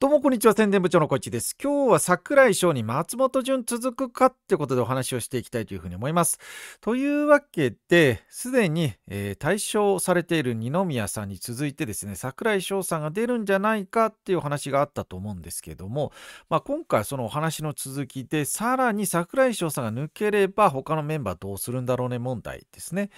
どうもこんにちは宣伝部長のこいちです今日は桜井翔に松本潤続くかってことでお話をしていきたいというふうに思いますというわけですでに、えー、対象されている二宮さんに続いてですね桜井翔さんが出るんじゃないかっていうお話があったと思うんですけども、まあ、今回そのお話の続きでさらに桜井翔さんが抜ければ他のメンバーどうするんだろうね問題ですねっ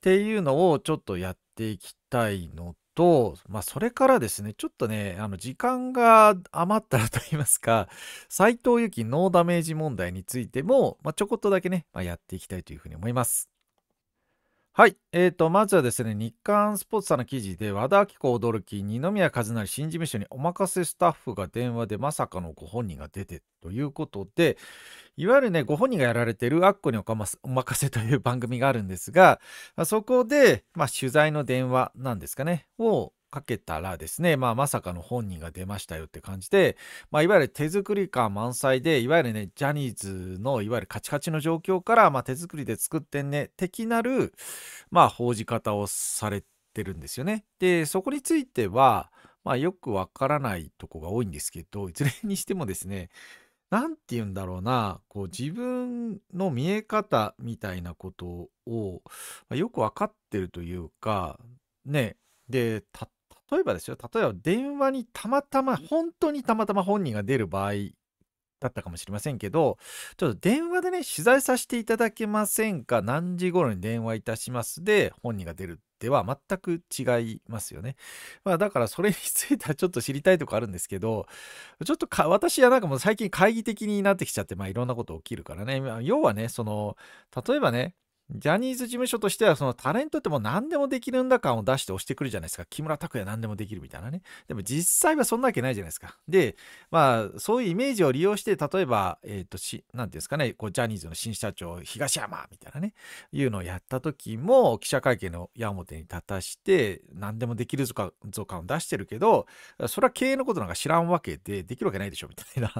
ていうのをちょっとやっていきたいのと、まあ、それからですね、ちょっとね、あの、時間が余ったらと言いますか、斎藤由紀ノーダメージ問題についても、まあ、ちょこっとだけね、まあ、やっていきたいというふうに思います。はい、えーと、まずはですね、日刊スポーツさんの記事で、和田アキ子驚き、二宮和也新事務所にお任せスタッフが電話でまさかのご本人が出てということで、いわゆるね、ご本人がやられてるアッコにおかますお任せという番組があるんですが、そこで、まあ、取材の電話なんですかね、をかけたらですね、まあ、まさかの本人が出ましたよって感じで、まあ、いわゆる手作り感満載で、いわゆるね、ジャニーズのいわゆるカチカチの状況から、まあ、手作りで作ってんね、的なる、まあ、報じ方をされてるんですよね。で、そこについては、まあ、よくわからないとこが多いんですけど、いずれにしてもですね、何て言うんだろうなこう自分の見え方みたいなことをよく分かってるというかねで例えばですよ、例えば電話にたまたま、本当にたまたま本人が出る場合だったかもしれませんけど、ちょっと電話でね、取材させていただけませんか、何時頃に電話いたしますで、本人が出るでは全く違いますよね。まあだからそれについてはちょっと知りたいとこあるんですけど、ちょっとか私はなんかもう最近懐疑的になってきちゃって、まあいろんなこと起きるからね。要はね、その、例えばね、ジャニーズ事務所としては、そのタレントってもう何でもできるんだ感を出して押してくるじゃないですか。木村拓哉何でもできるみたいなね。でも実際はそんなわけないじゃないですか。で、まあ、そういうイメージを利用して、例えば、えっ、ー、と、し、なんですかね、こう、ジャニーズの新社長、東山みたいなね、いうのをやった時も、記者会見の矢面に立たして、何でもできるぞか、感を出してるけど、それは経営のことなんか知らんわけで、できるわけないでしょ、みたいな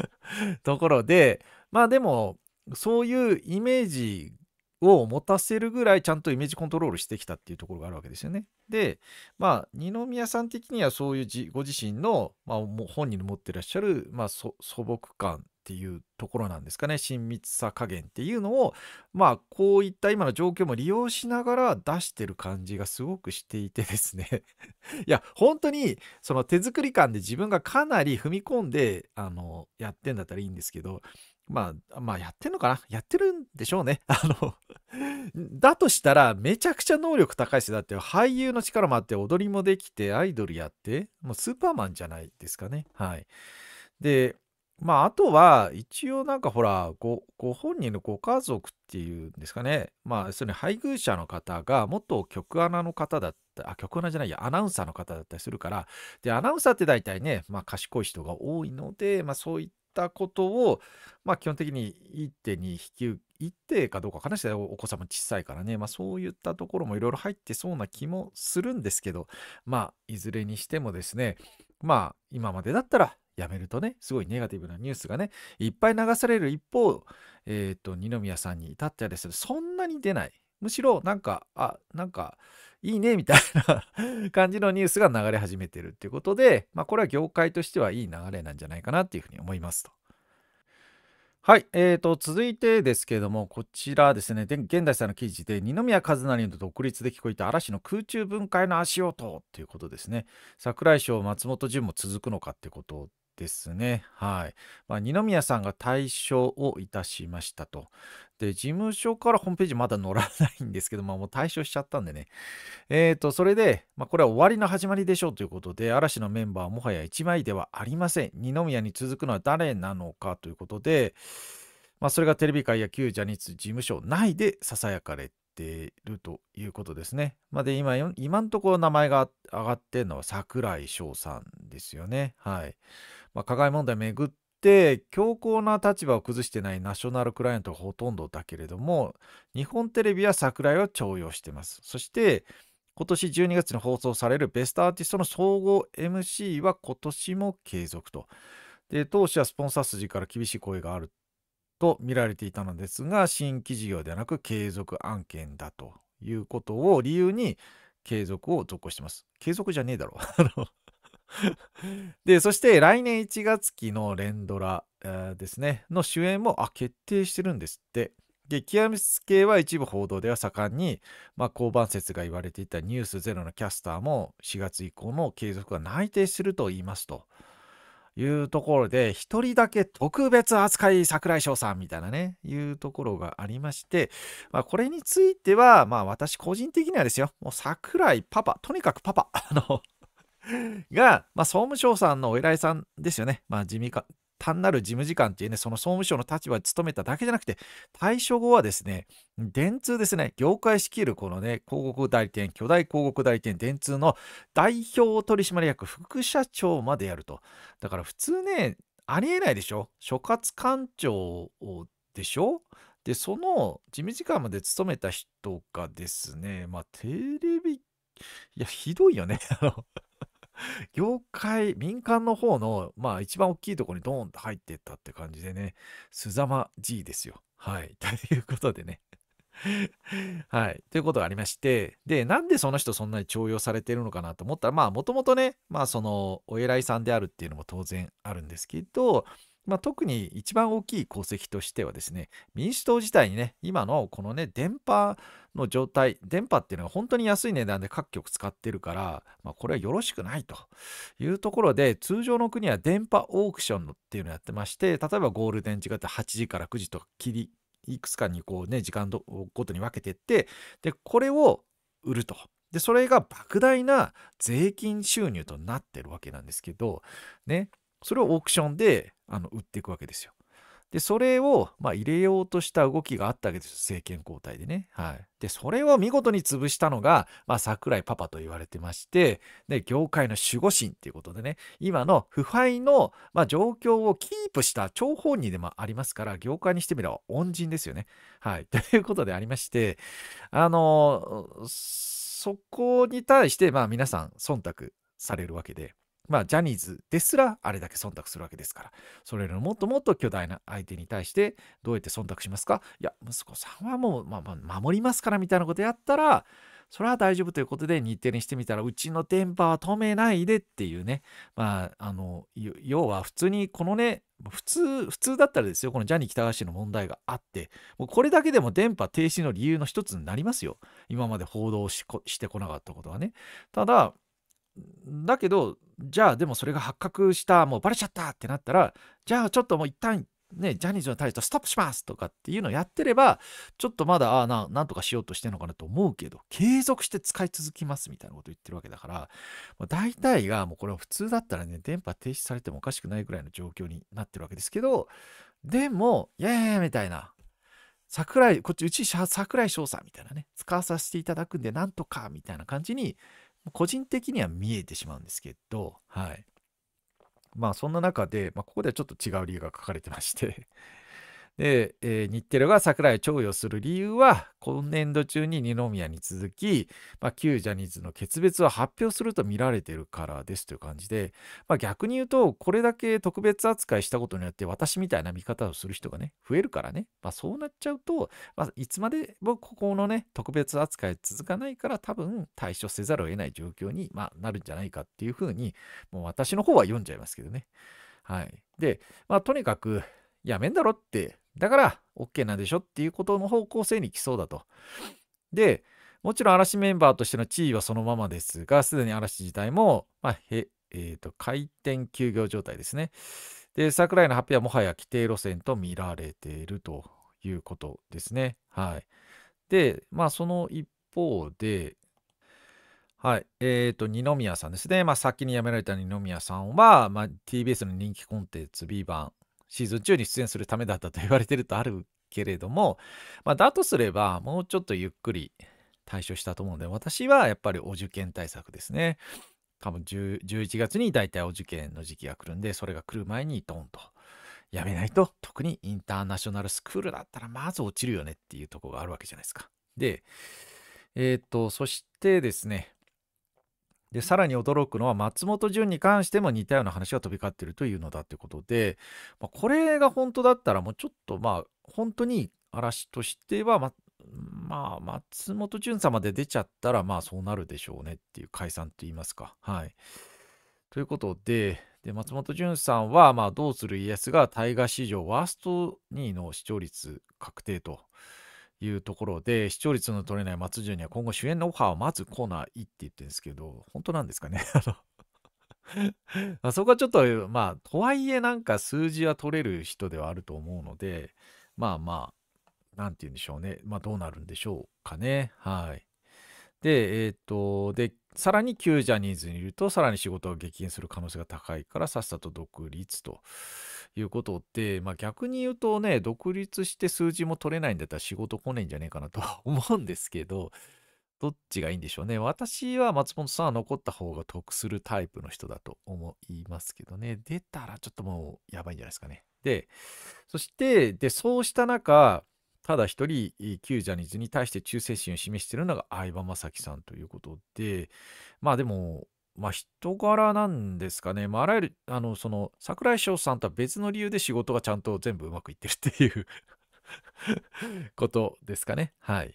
ところで、まあでも、そういうイメージを持たせるぐらいちゃんとイメージコントロールしてきたっていうところがあるわけですよね。で、まあ、二宮さん的にはそういうご自身の、まあ、もう本人の持ってらっしゃる、まあ、素朴感っていうところなんですかね親密さ加減っていうのをまあこういった今の状況も利用しながら出してる感じがすごくしていてですね いや本当にその手作り感で自分がかなり踏み込んであのやってんだったらいいんですけどまあ、まあ、やってんのかなやってるんでしょうね。あのだとしたら、めちゃくちゃ能力高いし、だって俳優の力もあって、踊りもできて、アイドルやって、もうスーパーマンじゃないですかね。はい。で、まあ、あとは、一応なんかほらご、ご本人のご家族っていうんですかね。まあ、それに配偶者の方が、元局アナの方だった、あ、局アナじゃないや、アナウンサーの方だったりするから、で、アナウンサーって大体ね、まあ、賢い人が多いので、まあ、そういったったことを、まあ、基本的に一手に引き受け一かどうか話してお子様小さいからね、まあ、そういったところもいろいろ入ってそうな気もするんですけど、まあ、いずれにしてもですね、まあ、今までだったらやめるとね、すごいネガティブなニュースがね、いっぱい流される一方、えっ、ー、と、二宮さんに至ってはですね、そんなに出ない。むしろなんか、あ、なんかいいねみたいな感じのニュースが流れ始めてるっていうことで、まあ、これは業界としてはいい流れなんじゃないかなっていうふうに思いますと。はい、えーと、続いてですけれども、こちらですね、現代さんの記事で、二宮和也の独立で聞こえた嵐の空中分解の足音ということですね、櫻井翔、松本潤も続くのかってことですね。はい。まあ、二宮さんが退所をいたしましたと。で、事務所からホームページまだ載らないんですけど、まあ、もう退所しちゃったんでね。えっ、ー、と、それで、まあ、これは終わりの始まりでしょうということで、嵐のメンバーはもはや一枚ではありません。二宮に続くのは誰なのかということで、まあ、それがテレビ界や旧ジャニーズ事務所内で囁かれて、いるということですね。まあ、で今、今のところ名前が上がってるのは櫻井翔さんですよね。はい。まあ、加害問題をめぐって、強硬な立場を崩してないナショナルクライアントがほとんどだけれども、日本テレビは桜井を重用しています。そして、今年12月に放送されるベストアーティストの総合 MC は今年も継続と。で、当初はスポンサー筋から厳しい声があると見られていたのですが、新規事業ではなく継続案件だということを理由に継続を続行してます。継続じゃねえだろ。で、そして来年1月期の連ドラ、ですね、の主演も、あ、決定してるんですって。で、極めつけは一部報道では盛んに、まあ、降板説が言われていたニュースゼロのキャスターも4月以降の継続が内定すると言いますと。いうところで、一人だけ特別扱い桜井翔さんみたいなね、いうところがありまして、まあ、これについては、まあ、私個人的にはですよ、もう桜井パパ、とにかくパパ、あの、が、まあ、総務省さんのお偉いさんですよね。まあ、地味か単なる事務次官っていうね、その総務省の立場で務めただけじゃなくて、退所後はですね、電通ですね、業界仕切るこのね、広告代理店、巨大広告代理店、電通の代表取締役、副社長までやると。だから普通ね、ありえないでしょ所轄官庁でしょで、その事務次官まで勤めた人がですね、まあ、テレビ、いや、ひどいよね。業 界、民間の方の、まあ一番大きいところにドーンと入っていったって感じでね、すざまいですよ。はい。ということでね。はい。ということがありまして、で、なんでその人そんなに重用されてるのかなと思ったら、まあもともとね、まあそのお偉いさんであるっていうのも当然あるんですけど、まあ、特に一番大きい功績としてはですね、民主党自体にね、今のこのね、電波の状態、電波っていうのは本当に安い値段で各局使ってるから、まあ、これはよろしくないというところで、通常の国は電波オークションっていうのをやってまして、例えばゴールデン時間って8時から9時と切り、いくつかにこうね、時間ごとに分けてって、で、これを売ると。で、それが莫大な税金収入となってるわけなんですけど、ね、それをオークションであの売っていくわけですよ。で、それを、ま入れようとした動きがあったわけですよ。政権交代でね。はい。で、それを見事に潰したのが、まあ、桜井パパと言われてまして、で、業界の守護神っていうことでね、今の腐敗の、ま状況をキープした張本人でもありますから、業界にしてみれば恩人ですよね。はい。ということでありまして、あの、そこに対して、まあ、皆さん、忖度されるわけで、まあ、ジャニーズですらあれだけ忖度するわけですから、それよりもっともっと巨大な相手に対してどうやって忖度しますかいや、息子さんはもう、まあ、守りますからみたいなことやったら、それは大丈夫ということで日程にしてみたら、うちの電波は止めないでっていうね、まあ、あの、要は普通にこのね、普通、普通だったらですよ、このジャニー喜多川氏の問題があって、もうこれだけでも電波停止の理由の一つになりますよ。今まで報道ししてこなかったことはね。ただ、だけどじゃあでもそれが発覚したもうバレちゃったってなったらじゃあちょっともう一旦ねジャニーズの対してストップしますとかっていうのをやってればちょっとまだあななんとかしようとしてるのかなと思うけど継続して使い続きますみたいなこと言ってるわけだから大体がもうこれは普通だったらね電波停止されてもおかしくないぐらいの状況になってるわけですけどでもイエーイみたいな桜井こっちうち桜井翔さんみたいなね使わさせていただくんでなんとかみたいな感じに個人的には見えてしまうんですけど、はい。まあそんな中で、まあ、ここではちょっと違う理由が書かれてましてで、えー、日テレが桜井を徴用する理由は、今年度中に二宮に続き、まあ、旧ジャニーズの決別を発表すると見られてるからですという感じで、まあ、逆に言うと、これだけ特別扱いしたことによって、私みたいな見方をする人がね、増えるからね、まあ、そうなっちゃうと、まあ、いつまでもここのね、特別扱い続かないから、多分対処せざるを得ない状況に、まあ、なるんじゃないかっていうふうに、もう私の方は読んじゃいますけどね。はい。で、まあ、とにかく、やめんだろって、だから OK なんでしょっていうことの方向性に来そうだと。で、もちろん嵐メンバーとしての地位はそのままですが、すでに嵐自体も、まあ、へえーと、回転休業状態ですね。で、桜井の発表はもはや規定路線と見られているということですね。はい。で、まあ、その一方で、はい。えっ、ー、と、二宮さんですね。まあ、先に辞められた二宮さんは、まあ、TBS の人気コンテンツ B 版シーズン中に出演するためだったと言われてるとあるけれども、まあ、だとすればもうちょっとゆっくり対処したと思うので私はやっぱりお受験対策ですね多分11月に大体お受験の時期が来るんでそれが来る前にドンとやめないと特にインターナショナルスクールだったらまず落ちるよねっていうとこがあるわけじゃないですかでえっ、ー、とそしてですねでさらに驚くのは松本潤に関しても似たような話が飛び交っているというのだということで、まあ、これが本当だったらもうちょっとまあ本当に嵐としてはままあ松本潤様で出ちゃったらまあそうなるでしょうねっていう解散といいますか。はい、ということでで松本潤さんは「まあ、どうする家康」が大河史上ワースト2位の視聴率確定と。いうところで、視聴率の取れない松潤には今後主演のオファーを待つコーナーいいって言ってるんですけど、本当なんですかね。あ そこはちょっと、まあ、とはいえなんか数字は取れる人ではあると思うので、まあまあ、なんて言うんでしょうね。まあ、どうなるんでしょうかね。はい。で、えっ、と、で、さらに旧ジャニーズにいると、さらに仕事を激減する可能性が高いから、さっさと独立と。いうことで、まあ、逆に言うとね、独立して数字も取れないんだったら仕事来ねえんじゃねえかなとは 思うんですけど、どっちがいいんでしょうね。私は松本さんは残った方が得するタイプの人だと思いますけどね。出たらちょっともうやばいんじゃないですかね。で、そして、で、そうした中、ただ一人、旧ジャニーズに対して忠誠心を示しているのが相葉雅紀さんということで、まあでも、まあ、人柄なんですかね、まあ、あらゆる、あの、その、桜井翔さんとは別の理由で仕事がちゃんと全部うまくいってるっていう ことですかね。はい。っ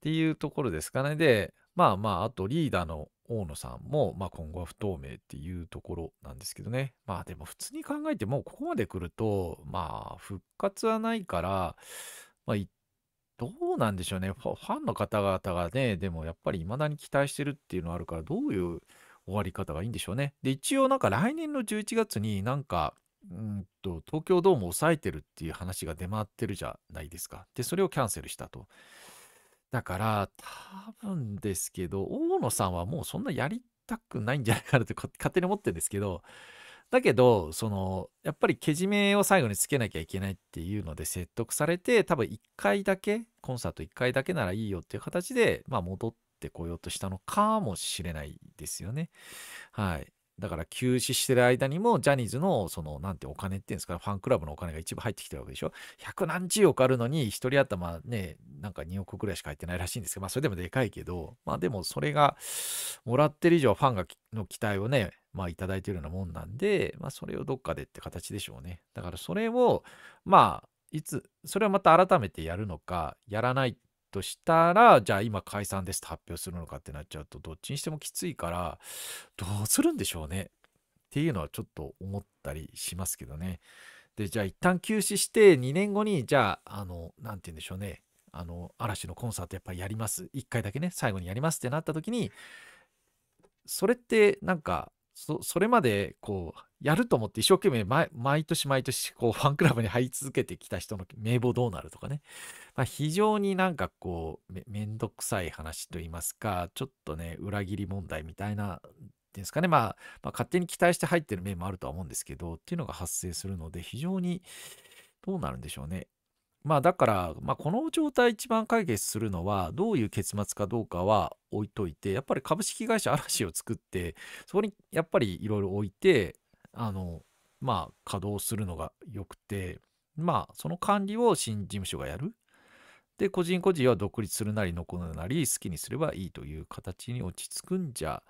ていうところですかね。で、まあまあ、あとリーダーの大野さんも、まあ、今後は不透明っていうところなんですけどね。まあでも普通に考えてもうここまで来ると、まあ復活はないから、まあ一どうなんでしょうね。ファンの方々がね、でもやっぱり未だに期待してるっていうのはあるから、どういう終わり方がいいんでしょうね。で、一応なんか来年の11月になんか、うんと東京ドームを抑えてるっていう話が出回ってるじゃないですか。で、それをキャンセルしたと。だから、多分ですけど、大野さんはもうそんなやりたくないんじゃないかなって勝手に思ってるんですけど、だけど、その、やっぱりけじめを最後につけなきゃいけないっていうので説得されて、多分1回だけ、コンサート1回だけならいいよっていう形で、まあ戻ってこようとしたのかもしれないですよね。はい。だから休止してる間にも、ジャニーズの、その、なんてお金っていうんですか、ファンクラブのお金が一部入ってきてるわけでしょ。百何十億あるのに、一人頭ね、なんか2億ぐらいしか入ってないらしいんですけど、まあそれでもでかいけど、まあでもそれが、もらってる以上、ファンがの期待をね、まあ、いただいてるようなもんなんで、まあ、それをどっかでって形でしょうね。だから、それを、まあ、いつ、それをまた改めてやるのか、やらないとしたら、じゃあ今解散ですと発表するのかってなっちゃうと、どっちにしてもきついから、どうするんでしょうね。っていうのはちょっと思ったりしますけどね。で、じゃあ一旦休止して、2年後に、じゃあ、あの、なんて言うんでしょうね。あの、嵐のコンサートやっぱりやります。1回だけね、最後にやりますってなった時に、それってなんかそそれまでこうやると思って一生懸命毎毎年毎年こうファンクラブに入り続けてきた人の名簿どうなるとかね、まあ、非常になんかこうめめんどくさい話といいますかちょっとね裏切り問題みたいなっていうんですかね、まあ、まあ勝手に期待して入ってる面もあるとは思うんですけどっていうのが発生するので非常にどうなるんでしょうねまあだから、まあ、この状態一番解決するのはどういう結末かどうかは置いといてやっぱり株式会社嵐を作ってそこにやっぱりいろいろ置いてあのまあ稼働するのがよくてまあその管理を新事務所がやるで個人個人は独立するなり残るなり好きにすればいいという形に落ち着くんじゃ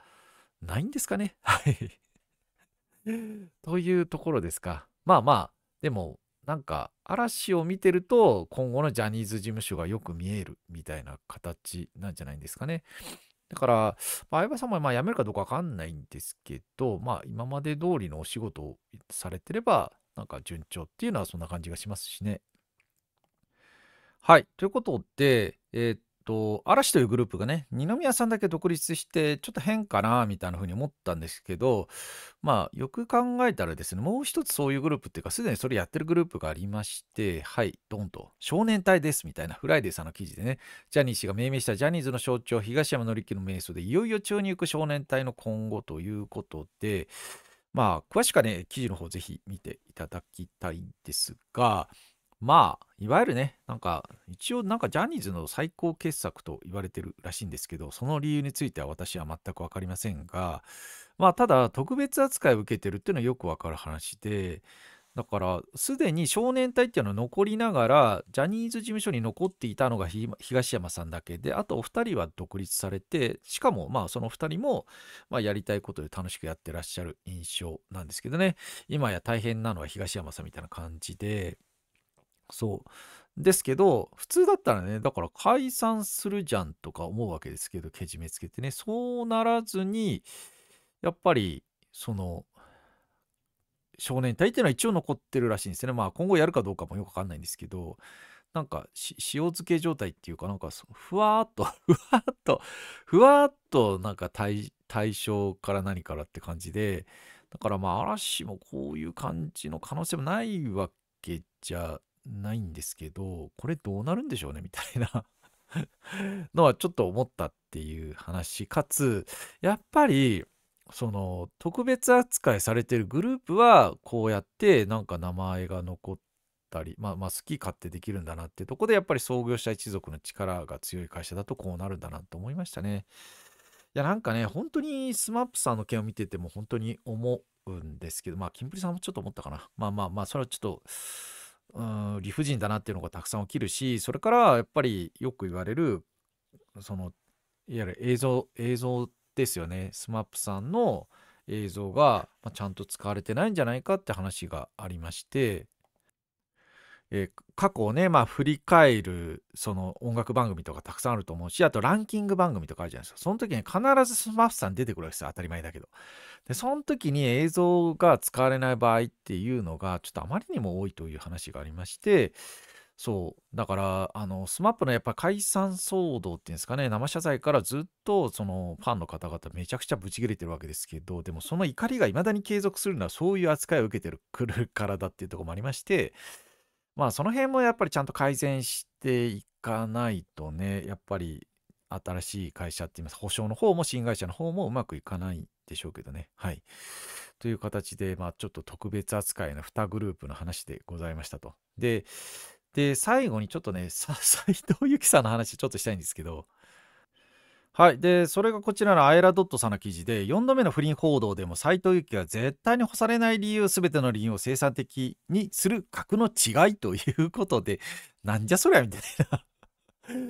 ないんですかねはいというところですかまあまあでもなんか嵐を見てると今後のジャニーズ事務所がよく見えるみたいな形なんじゃないんですかね。だから、まあ、相葉さんもまあ辞めるかどうか分かんないんですけど、まあ、今まで通りのお仕事をされてれば、なんか順調っていうのはそんな感じがしますしね。はい。ということで、えー、っと、嵐というグループがね、二宮さんだけ独立して、ちょっと変かな、みたいな風に思ったんですけど、まあ、よく考えたらですね、もう一つそういうグループっていうか、すでにそれやってるグループがありまして、はい、ドンと、少年隊です、みたいな、フライデーさんの記事でね、ジャニー氏が命名したジャニーズの象徴、東山紀之の瞑想で、いよいよ中に行く少年隊の今後ということで、まあ、詳しくはね、記事の方ぜひ見ていただきたいんですが、まあ、いわゆるね、なんか、一応なんかジャニーズの最高傑作と言われてるらしいんですけど、その理由については私は全くわかりませんが、まあ、ただ、特別扱いを受けてるっていうのはよくわかる話で、だから、すでに少年隊っていうのは残りながら、ジャニーズ事務所に残っていたのが東山さんだけで、あとお二人は独立されて、しかも、まあ、その二人も、まあ、やりたいことで楽しくやってらっしゃる印象なんですけどね、今や大変なのは東山さんみたいな感じで、そう。ですけど、普通だったらね、だから解散するじゃんとか思うわけですけど、けじめつけてね。そうならずに、やっぱり、その、少年隊っていうのは一応残ってるらしいんですね。まあ今後やるかどうかもよくわかんないんですけど、なんか塩漬け状態っていうかなんかふわーっと ふわーっとふわーっとなんか対象から何からって感じでだからまあ嵐もこういう感じの可能性もないわけじゃないんですけど、これどうなるんでしょうねみたいな のはちょっと思ったっていう話。かつ、やっぱり、その特別扱いされてるグループはこうやってなんか名前が残ったりまあまあ好き勝手できるんだなってとこでやっぱり創業者一族の力が強い会社だとこうなるんだなと思いましたね。いやなんかね本当に SMAP さんの件を見てても本当に思うんですけどまあキンプリさんもちょっと思ったかなまあまあまあそれはちょっとうん理不尽だなっていうのがたくさん起きるしそれからやっぱりよく言われるそのいわゆる映像映像ですよね SMAP さんの映像がちゃんと使われてないんじゃないかって話がありましてえー、過去をね、まあ、振り返るその音楽番組とかたくさんあると思うしあとランキング番組とかあるじゃないですかその時に必ずスマッフさん出てくるわけですよ当たり前だけどでその時に映像が使われない場合っていうのがちょっとあまりにも多いという話がありましてそうだからあの SMAP のやっぱ解散騒動っていうんですかね生謝罪からずっとそのファンの方々めちゃくちゃブチ切れてるわけですけどでもその怒りがいまだに継続するのはそういう扱いを受けてるくるからだっていうとこもありましてまあその辺もやっぱりちゃんと改善していかないとね、やっぱり新しい会社って言います。保証の方も新会社の方もうまくいかないでしょうけどね。はい。という形で、まあちょっと特別扱いの2グループの話でございましたと。で、で、最後にちょっとね、斎藤由紀さんの話ちょっとしたいんですけど、はい。で、それがこちらのアイラドットさんの記事で、4度目の不倫報道でも斎藤由貴は絶対に干されない理由、すべての理由を生産的にする格の違いということで、なんじゃそりゃみたいな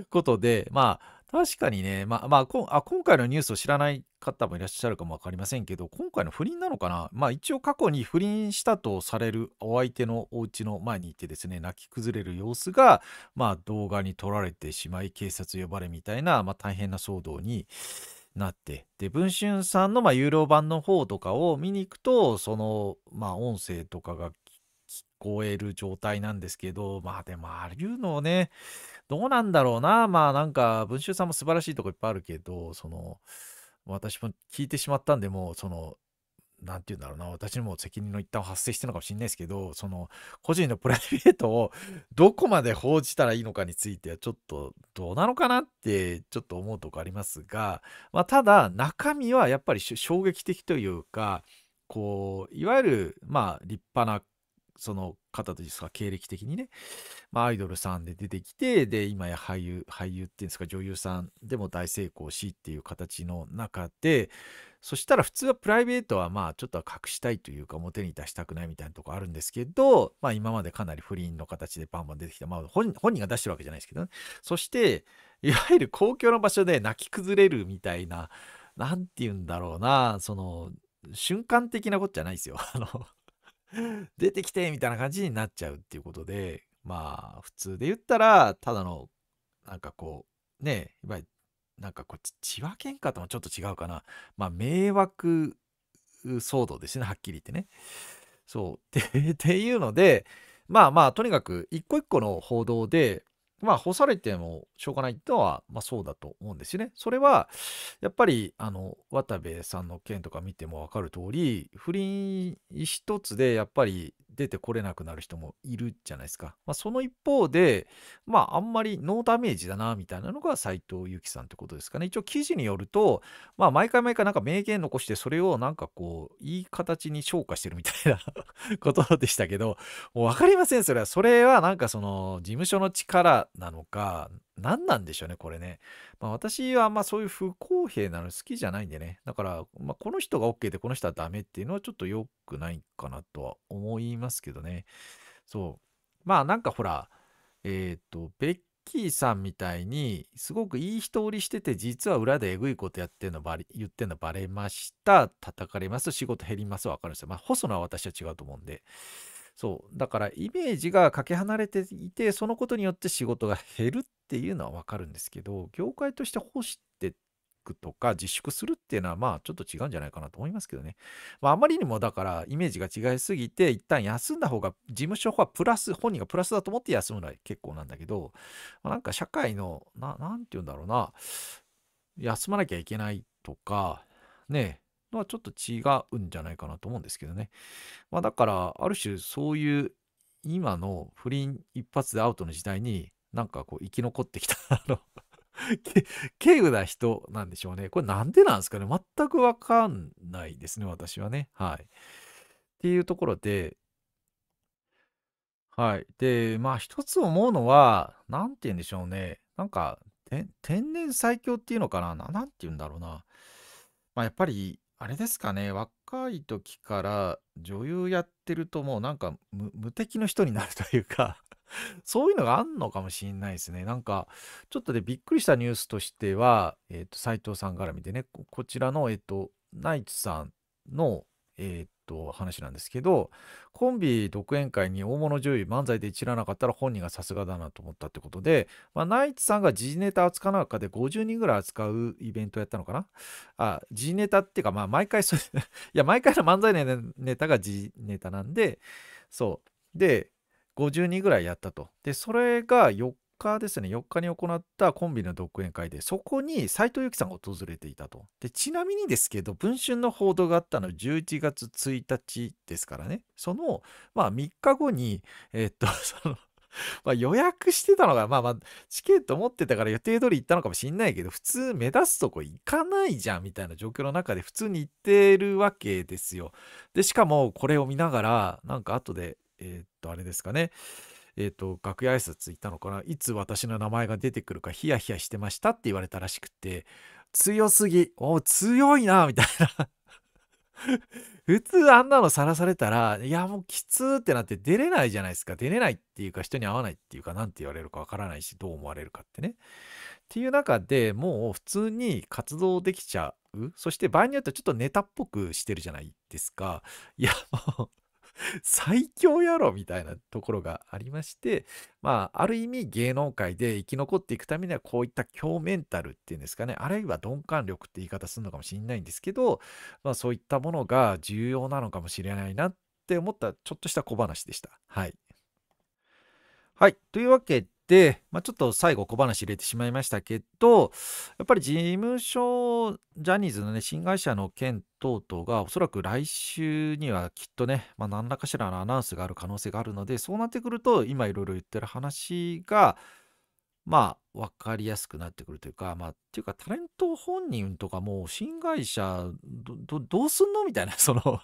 ことで、まあ、確かにね、まあ、まあ、こあ今回のニュースを知らない方もいらっしゃるかもわかりませんけど、今回の不倫なのかな、まあ、一応過去に不倫したとされるお相手のお家の前に行ってですね、泣き崩れる様子が、まあ、動画に撮られてしまい、警察呼ばれみたいな、まあ、大変な騒動になって、で、文春さんの、まあ、有料版の方とかを見に行くと、その、まあ、音声とかが聞こえる状態なんですけど、まあ、でも、ああいうのをね、どうなんだろうな。まあなんか、文集さんも素晴らしいとこいっぱいあるけど、その、私も聞いてしまったんで、もうその、何て言うんだろうな、私にも責任の一端を発生してるのかもしれないですけど、その、個人のプライベートを どこまで報じたらいいのかについては、ちょっとどうなのかなって、ちょっと思うとこありますが、まあ、ただ、中身はやっぱり衝撃的というか、こう、いわゆる、まあ、立派な、その、方ですか、経歴的にね。まあ、アイドルさんで出てきて、で、今や俳優、俳優っていうんですか、女優さんでも大成功しっていう形の中で、そしたら普通はプライベートはまあ、ちょっとは隠したいというか、表に出したくないみたいなとこあるんですけど、まあ、今までかなり不倫の形でバンバン出てきた、まあ本、本人が出してるわけじゃないですけどね。そして、いわゆる公共の場所で泣き崩れるみたいな、なんて言うんだろうな、その、瞬間的なことじゃないですよ。あの出てきてみたいな感じになっちゃうっていうことで、まあ、普通で言ったら、ただの、なんかこう、ね、いわゆる、なんかこち千葉県嘩ともちょっと違うかな。まあ、迷惑騒動ですね、はっきり言ってね。そう。っていうので、まあまあ、とにかく、一個一個の報道で、まあ、干されてもしょうがないとは、まあ、そうだと思うんですよね。それは、やっぱり、あの、渡部さんの件とか見てもわかる通り、不倫一つで、やっぱり出てこれなくなる人もいるじゃないですか。まあ、その一方で、まあ、あんまりノーダメージだな、みたいなのが斎藤由貴さんってことですかね。一応記事によると、まあ、毎回毎回なんか名言残して、それをなんかこう、いい形に昇華してるみたいな ことでしたけど、もうわかりません、それは。それはなんかその、事務所の力なのか、何なんでしょうね、これね。まあ、私はあんまそういう不公平なの好きじゃないんでね。だから、まあ、この人が OK でこの人はダメっていうのはちょっと良くないかなとは思いますけどね。そう。まあなんかほら、えっ、ー、と、ベッキーさんみたいに、すごくいい人売りしてて、実は裏でえぐいことやってんのバレ、言ってんのバレました。叩かれます。仕事減ります。わかるんですよ。まあ、細野は私は違うと思うんで。そう。だからイメージがかけ離れていて、そのことによって仕事が減るっていうのはわかるんですけど、業界として欲してくとか自粛するっていうのはまあちょっと違うんじゃないかなと思いますけどね。まああまりにもだからイメージが違いすぎて一旦休んだ方が事務所はプラス、本人がプラスだと思って休むのは結構なんだけど、まあ、なんか社会の、な、なんて言うんだろうな、休まなきゃいけないとか、ね、のはちょっと違うんじゃないかなと思うんですけどね。まあ、だから、ある種そういう今の不倫一発でアウトの時代に、なんかこう生き残ってきた、あの軽有な人なんでしょうね。これなんでなんですかね全くわかんないですね、私はね。はい。っていうところで、はい。で、まあ一つ思うのは、なんて言うんでしょうね。なんか、天然最強っていうのかななんて言うんだろうな。まあやっぱりあれですかね、若い時から女優やってるともうなんか無敵の人になるというか そういうのがあんのかもしんないですね。なんか、ちょっとでびっくりしたニュースとしては、えっ、ー、と、斎藤さん絡みでね、こちらの、えっ、ー、と、ナイツさんの、えっ、ー、と話なんですけど、コンビ独演会に大物女優漫才で散らなかったら本人がさすがだなと思ったってことで、まあ、ナイツさんが時事ネタ扱う中で50人ぐらい扱うイベントやったのかなあ、時事ネタっていうか、まあ毎回それ いや、毎回の漫才のネタが時事ネタなんで、そう。で、50人ぐらいやったと。で、それが4日ですね、4日に行ったコンビの独演会で、そこに斎藤由貴さんが訪れていたと。で、ちなみにですけど、文春の報道があったのは11月1日ですからね、その、まあ3日後に、えー、っと、そのま予約してたのが、まあまあ、チケット持ってたから予定通り行ったのかもしんないけど、普通目立つとこ行かないじゃんみたいな状況の中で普通に行ってるわけですよ。で、しかもこれを見ながら、なんか後で、えー、っと、あれですかね、えっ、ー、と、楽屋挨拶行ったのかな、いつ私の名前が出てくるかヒヤヒヤしてましたって言われたらしくて、強すぎ、お強いな、みたいな 普通あんなのさらされたら、いやもうきつーってなって出れないじゃないですか。出れないっていうか人に会わないっていうか何て言われるかわからないし、どう思われるかってね。っていう中でもう普通に活動できちゃう。そして場合によってはちょっとネタっぽくしてるじゃないですか。いやもう 最強やろみたいなところがありまして、まあ、ある意味芸能界で生き残っていくためにはこういった強メンタルっていうんですかね、あるいは鈍感力って言い方するのかもしれないんですけど、まあ、そういったものが重要なのかもしれないなって思ったちょっとした小話でした。はい。はい。というわけ、まあ、ちょっと最後小話入れてしまいましたけど、やっぱり事務所、ジャニーズのね、新会社の件等々が、おそらく来週にはきっとね、まあ、何らかしらのアナウンスがある可能性があるので、そうなってくると、今いろいろ言ってる話が、まあ、分かりやすくなってくるというか、まあ、っていうか、タレント本人とかも、新会社ど、ど、どうすんのみたいな、その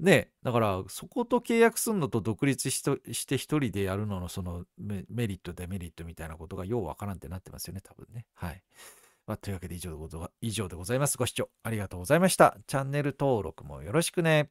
ね、だからそこと契約するのと独立して一人でやるののそのメリット、デメリットみたいなことがようわからんってなってますよね、多分ね。はい。まあ、というわけで以上でございます。ご視聴ありがとうございました。チャンネル登録もよろしくね。